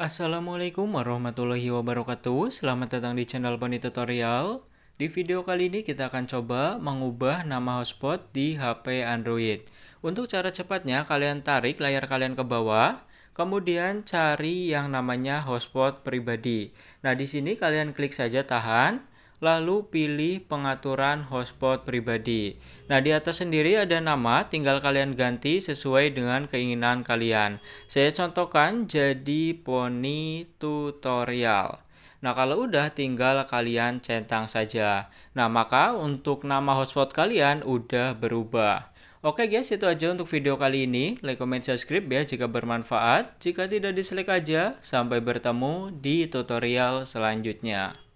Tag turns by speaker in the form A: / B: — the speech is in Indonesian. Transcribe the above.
A: Assalamualaikum warahmatullahi wabarakatuh Selamat datang di channel Boni Tutorial Di video kali ini kita akan coba mengubah nama hotspot di HP Android Untuk cara cepatnya kalian tarik layar kalian ke bawah Kemudian cari yang namanya hotspot pribadi Nah di sini kalian klik saja tahan lalu pilih pengaturan hotspot pribadi. Nah, di atas sendiri ada nama, tinggal kalian ganti sesuai dengan keinginan kalian. Saya contohkan jadi Pony tutorial. Nah, kalau udah tinggal kalian centang saja. Nah, maka untuk nama hotspot kalian udah berubah. Oke guys, itu aja untuk video kali ini. Like, comment, subscribe ya jika bermanfaat. Jika tidak dislike aja. Sampai bertemu di tutorial selanjutnya.